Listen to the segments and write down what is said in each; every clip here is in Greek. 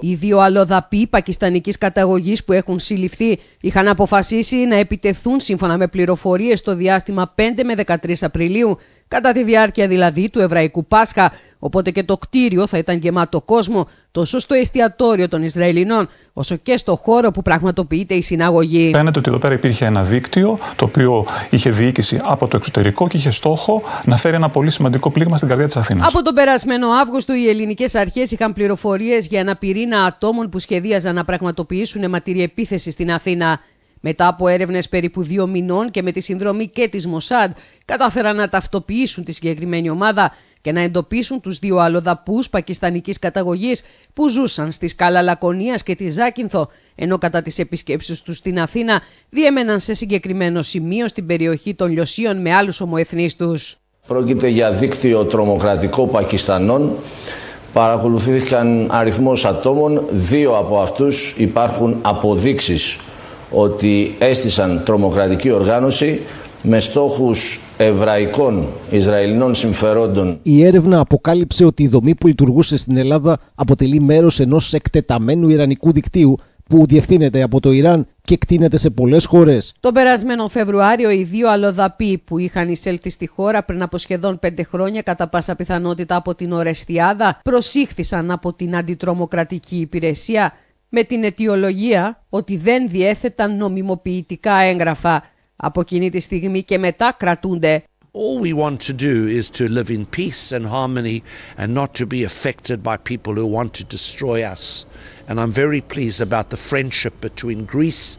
Οι δύο αλλοδαποί πακιστανικής καταγωγής που έχουν συλληφθεί είχαν αποφασίσει να επιτεθούν σύμφωνα με πληροφορίες το διάστημα 5 με 13 Απριλίου κατά τη διάρκεια δηλαδή του Εβραϊκού Πάσχα Οπότε και το κτίριο θα ήταν γεμάτο κόσμο τόσο στο εστιατόριο των Ισραηλινών, όσο και στο χώρο που πραγματοποιείται η συναγωγή. Φαίνεται ότι εδώ πέρα υπήρχε ένα δίκτυο το οποίο είχε διοίκηση από το εξωτερικό και είχε στόχο να φέρει ένα πολύ σημαντικό πλήγμα στην καρδιά της Αθήνας. Από τον περασμένο Αύγουστο, οι ελληνικές αρχές είχαν πληροφορίες για ένα πυρήνα ατόμων που σχεδίαζαν να πραγματοποιήσουν αιματηρή επίθεση στην Αθήνα. Μετά από έρευνες περίπου δύο μηνών και με τη συνδρομή και της Μοσάντ, κατάφεραν να ταυτοποιήσουν τη συγκεκριμένη ομάδα και να εντοπίσουν τους δύο αλλοδαπούς πακιστανικής καταγωγής που ζούσαν στις Καλαλακωνίας και τη Ζάκυνθο, ενώ κατά τις επισκέψεις τους στην Αθήνα διέμεναν σε συγκεκριμένο σημείο στην περιοχή των Λιωσίων με άλλους ομοεθνείς τους. Πρόκειται για δίκτυο τρομοκρατικό Πακιστανών. Παρακολουθήθηκαν αριθμός ατόμων. Δύο από αυτούς υπάρχουν αποδείξεις ότι έστησαν τρομοκρατική οργάνωση με στόχους εβραϊκών Ισραηλινών συμφερόντων. Η έρευνα αποκάλυψε ότι η δομή που λειτουργούσε στην Ελλάδα αποτελεί μέρος ενός εκτεταμένου Ιρανικού δικτύου που διευθύνεται από το Ιράν και εκτείνεται σε πολλές χώρες. Τον περασμένο Φεβρουάριο, οι δύο αλλοδαποί που είχαν εισέλθει στη χώρα πριν από σχεδόν πέντε χρόνια, κατά πάσα πιθανότητα από την Ορεστιάδα, προσήχθησαν από την Αντιτρομοκρατική Υπηρεσία με την αιτιολογία ότι δεν διέθεταν νομιμοποιητικά έγγραφα από εκείνη τη στιγμή και μετά κρατούνται. All we want to do is to live in peace and harmony and not to be affected by people who want to destroy us. And I'm very pleased about the friendship between Greece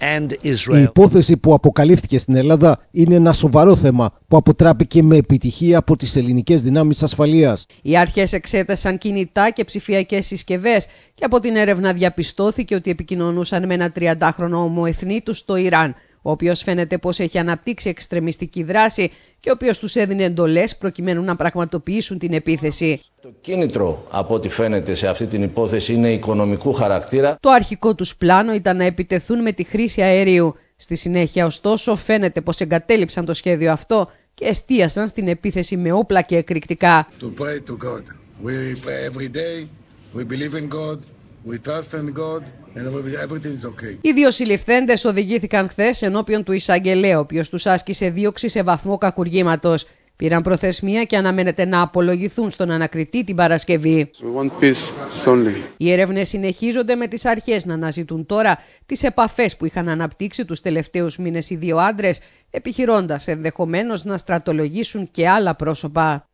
and Israel. Η υπόθεση που αποκαλύφθηκε στην Ελλάδα είναι ένα σοβαρό θέμα που αποτράπηκε με επιτυχία από τις ελληνικές δυνάμεις ασφαλείας. Οι αρχές εξέτασαν κινητά και ψηφιακές συσκευές και από την έρευνα διαπιστώθηκε ότι επικοινωνούσαν με ένα 30χρονο ομοεθνή τους στο Ιράν ο οποίος φαίνεται πως έχει αναπτύξει εξτρεμιστική δράση και ο οποίος τους έδινε εντολές προκειμένου να πραγματοποιήσουν την επίθεση. Το κίνητρο, από ό,τι φαίνεται σε αυτή την υπόθεση, είναι οικονομικού χαρακτήρα. Το αρχικό τους πλάνο ήταν να επιτεθούν με τη χρήση αερίου. Στη συνέχεια, ωστόσο, φαίνεται πως εγκατέλειψαν το σχέδιο αυτό και εστίασαν στην επίθεση με όπλα και εκρηκτικά. Οι δύο συλληφθέντες οδηγήθηκαν χθες ενώπιον του εισαγγελέα, ο οποίος τους άσκησε δίωξη σε βαθμό κακουργήματος. Πήραν προθεσμία και αναμένεται να απολογηθούν στον ανακριτή την Παρασκευή. Οι έρευνες συνεχίζονται με τις αρχές να αναζητούν τώρα τις επαφές που είχαν αναπτύξει τους τελευταίους μήνες οι δύο άντρες, επιχειρώντας ενδεχομένως να στρατολογήσουν και άλλα πρόσωπα.